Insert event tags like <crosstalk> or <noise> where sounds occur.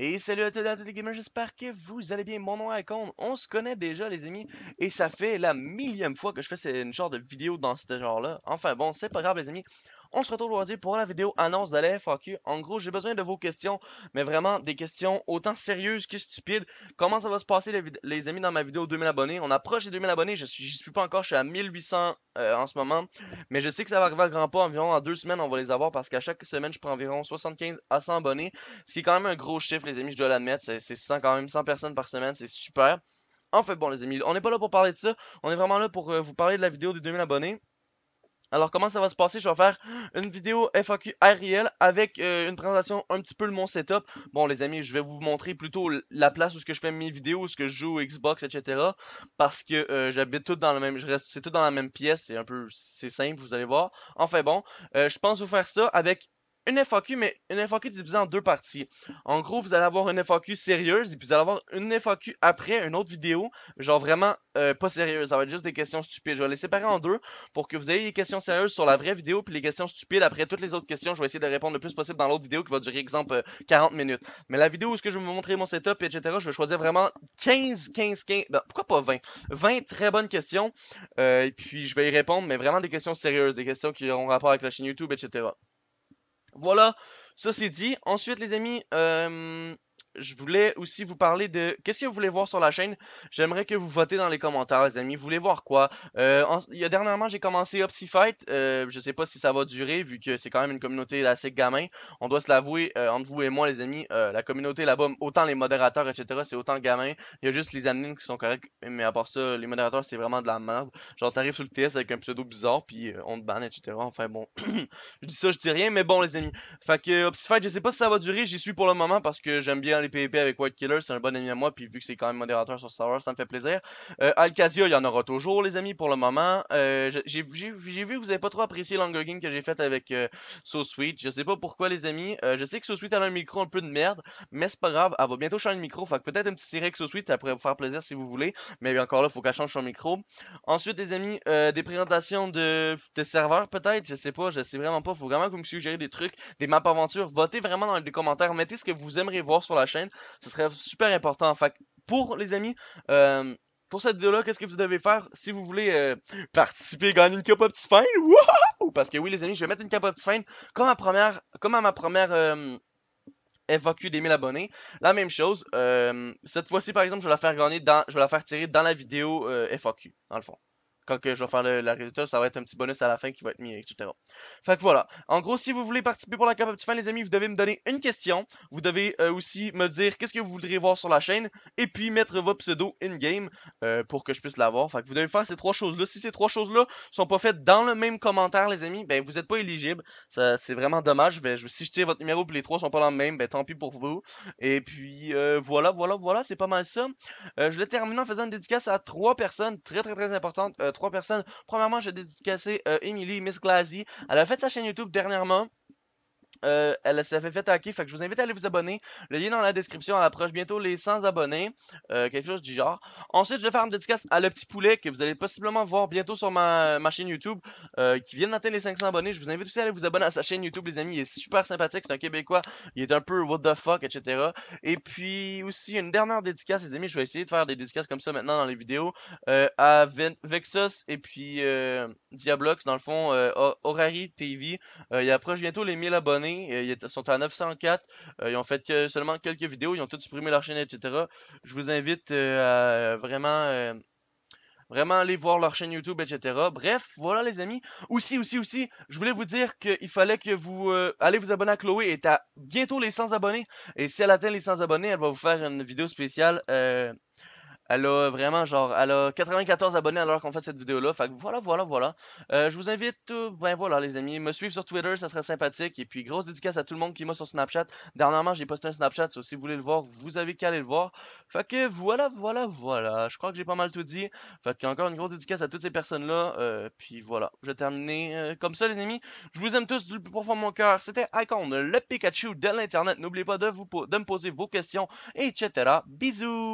Et salut à tous les gamers, j'espère que vous allez bien, mon nom est compte on se connaît déjà les amis, et ça fait la millième fois que je fais une genre de vidéo dans ce genre là, enfin bon, c'est pas grave les amis, on se retrouve aujourd'hui pour la vidéo annonce de la FAQ. En gros, j'ai besoin de vos questions, mais vraiment des questions autant sérieuses que stupides. Comment ça va se passer, les, amis, dans ma vidéo 2000 abonnés On approche les 2000 abonnés, je suis, j'y suis pas encore, je suis à 1800 euh, en ce moment. Mais je sais que ça va arriver à grand pas, environ en deux semaines, on va les avoir parce qu'à chaque semaine, je prends environ 75 à 100 abonnés. Ce qui est quand même un gros chiffre, les amis, je dois l'admettre. C'est, quand même 100 personnes par semaine, c'est super. En fait, bon, les amis, on n'est pas là pour parler de ça. On est vraiment là pour euh, vous parler de la vidéo des 2000 abonnés. Alors comment ça va se passer, je vais faire une vidéo FAQ ariel avec euh, une présentation un petit peu de mon setup. Bon les amis, je vais vous montrer plutôt la place où que je fais mes vidéos, où ce que je joue Xbox, etc. Parce que euh, j'habite tout dans la même, je reste, c'est tout dans la même pièce, c'est un peu, c'est simple, vous allez voir. Enfin bon, euh, je pense vous faire ça avec une FAQ, mais une FAQ divisée en deux parties. En gros, vous allez avoir une FAQ sérieuse, et puis vous allez avoir une FAQ après, une autre vidéo, genre vraiment euh, pas sérieuse. Ça va être juste des questions stupides. Je vais les séparer en deux pour que vous ayez des questions sérieuses sur la vraie vidéo, puis les questions stupides après toutes les autres questions. Je vais essayer de répondre le plus possible dans l'autre vidéo qui va durer, exemple, 40 euh, minutes. Mais la vidéo où est-ce que je vais vous montrer mon setup, etc., je vais choisir vraiment 15, 15, 15, pourquoi pas 20? 20 très bonnes questions, euh, et puis je vais y répondre, mais vraiment des questions sérieuses, des questions qui auront rapport avec la chaîne YouTube, etc. Voilà, ça c'est dit. Ensuite, les amis, euh, je voulais aussi vous parler de qu'est-ce que vous voulez voir sur la chaîne. J'aimerais que vous votez dans les commentaires, les amis. Vous voulez voir quoi euh, Il y a dernièrement, j'ai commencé Opsy Fight. Euh, je sais pas si ça va durer, vu que c'est quand même une communauté assez gamin. On doit se l'avouer euh, entre vous et moi, les amis. Euh, la communauté là-bas, autant les modérateurs, etc., c'est autant gamin. Il y a juste les admins qui sont corrects, mais à part ça, les modérateurs, c'est vraiment de la merde. Genre, t'arrives sur le TS avec un pseudo bizarre, puis on te banne, etc. Enfin bon, <clears throat> je dis ça, je dis rien, mais bon, les amis. Fait que Opsy Fight, je sais pas si ça va durer. J'y suis pour le moment parce que j'aime bien les PvP avec White Killer, c'est un bon ami à moi, puis vu que c'est quand même modérateur sur Star Wars, ça me fait plaisir. Euh, Alcasia, il y en aura toujours, les amis, pour le moment. Euh, j'ai vu que vous avez pas trop apprécié l'Hunger que j'ai fait avec euh, So Sweet. Je sais pas pourquoi, les amis. Euh, je sais que So Sweet a un micro un peu de merde, mais c'est pas grave, elle va bientôt changer de micro, fait peut-être un petit direct avec ça pourrait vous faire plaisir si vous voulez, mais encore là, faut qu'elle change son micro. Ensuite, les amis, euh, des présentations de, serveurs, peut-être, je sais pas, je sais vraiment pas, faut vraiment que vous me suggérez des trucs, des maps aventures, votez vraiment dans les commentaires, mettez ce que vous aimeriez voir sur la chaîne ce serait super important. Fait pour les amis, euh, pour cette vidéo-là, qu'est-ce que vous devez faire si vous voulez euh, participer et gagner une capote petite <laughs> Parce que oui, les amis, je vais mettre une capote fine comme à, première, comme ma première... Euh, FAQ des 1000 abonnés. La même chose, cette fois-ci par exemple, je vais la faire gagner dans, je vais la faire tirer dans la vidéo FAQ, dans le fond quand je vais faire le, résultat, ça va être un petit bonus à la fin qui va être mis, etc. Fait que voilà. En gros, si vous voulez participer pour la cap petit les amis, vous devez me donner une question. Vous devez euh, aussi me dire qu'est-ce que vous voudriez voir sur la chaîne et puis mettre votre pseudo in-game euh, pour que je puisse l'avoir. Fait que vous devez faire ces trois choses-là. Si ces trois choses-là sont pas faites dans le même commentaire, les amis, ben vous n'êtes pas éligible. C'est vraiment dommage. Ben, si je tire votre numéro et les trois sont pas dans le même, ben tant pis pour vous. Et puis euh, voilà, voilà, voilà, c'est pas mal ça. je l'ai terminé en faisant une dédicace à trois personnes très très très importantes trois personnes. Premièrement, je vais dédicacer euh, Emily Miss Glazy. Elle a fait sa chaîne YouTube dernièrement. Euh, elle s'est fait, fait fait que je vous invite à aller vous abonner. Le lien dans la description, Elle approche bientôt les 100 abonnés, euh, quelque chose du genre. Ensuite, je vais faire une dédicace à Le Petit Poulet, que vous allez possiblement voir bientôt sur ma, chaîne YouTube, euh, qui vient d'atteindre les 500 abonnés. Je vous invite aussi à aller vous abonner à sa chaîne YouTube, les amis. Il est super sympathique, c'est un Québécois, il est un peu what the fuck, etc. Et puis aussi, une dernière dédicace, les amis, je vais essayer de faire des dédicaces comme ça maintenant dans les vidéos, à Vexos et puis Diablox, dans le fond, Horary TV. il approche bientôt les 1000 abonnés. Euh, ils sont à 904. Euh, ils ont fait seulement quelques vidéos. Ils ont tout supprimé leur chaîne, etc. Je vous invite euh, à vraiment vraiment aller voir leur chaîne YouTube, etc. Bref, voilà les amis. Aussi, aussi, aussi, je voulais vous dire qu'il fallait que vous allez vous abonner à Chloé. et à bientôt les 100 abonnés. Et si elle atteint les 100 abonnés, elle va vous faire une vidéo spéciale. Elle a vraiment genre, elle a 94 abonnés alors qu'on fait cette vidéo-là. Fait que voilà, voilà, voilà. Euh, je vous invite, euh, ben voilà les amis, me suivre sur Twitter, ça serait sympathique. Et puis grosse dédicace à tout le monde qui m'a sur Snapchat. Dernièrement, j'ai posté un Snapchat, si vous voulez le voir, vous avez qu'à aller le voir. Fait que voilà, voilà, voilà. Je crois que j'ai pas mal tout dit. Fait encore une grosse dédicace à toutes ces personnes-là. Euh, puis voilà, je vais euh, comme ça les amis. Je vous aime tous du plus profond de mon cœur. C'était Icon, le Pikachu de l'Internet. N'oubliez pas de, vous, de me poser vos questions, etc. Bisous!